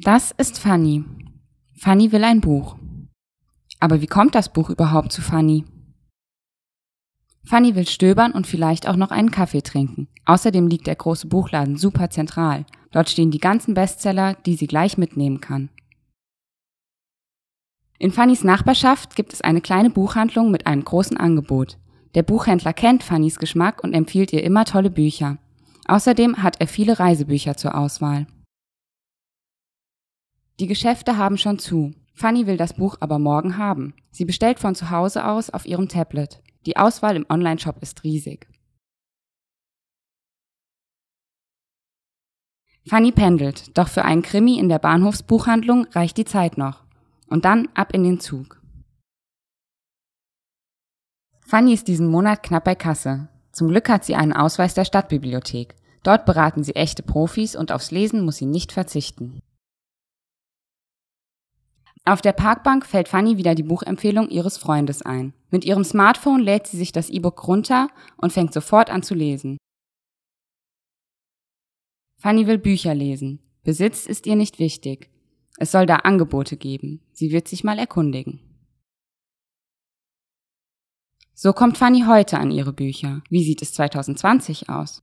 Das ist Fanny. Fanny will ein Buch. Aber wie kommt das Buch überhaupt zu Fanny? Fanny will stöbern und vielleicht auch noch einen Kaffee trinken. Außerdem liegt der große Buchladen super zentral. Dort stehen die ganzen Bestseller, die sie gleich mitnehmen kann. In Fannys Nachbarschaft gibt es eine kleine Buchhandlung mit einem großen Angebot. Der Buchhändler kennt Fannys Geschmack und empfiehlt ihr immer tolle Bücher. Außerdem hat er viele Reisebücher zur Auswahl. Die Geschäfte haben schon zu. Fanny will das Buch aber morgen haben. Sie bestellt von zu Hause aus auf ihrem Tablet. Die Auswahl im Onlineshop ist riesig. Fanny pendelt, doch für einen Krimi in der Bahnhofsbuchhandlung reicht die Zeit noch. Und dann ab in den Zug. Fanny ist diesen Monat knapp bei Kasse. Zum Glück hat sie einen Ausweis der Stadtbibliothek. Dort beraten sie echte Profis und aufs Lesen muss sie nicht verzichten. Auf der Parkbank fällt Fanny wieder die Buchempfehlung ihres Freundes ein. Mit ihrem Smartphone lädt sie sich das E-Book runter und fängt sofort an zu lesen. Fanny will Bücher lesen. Besitz ist ihr nicht wichtig. Es soll da Angebote geben. Sie wird sich mal erkundigen. So kommt Fanny heute an ihre Bücher. Wie sieht es 2020 aus?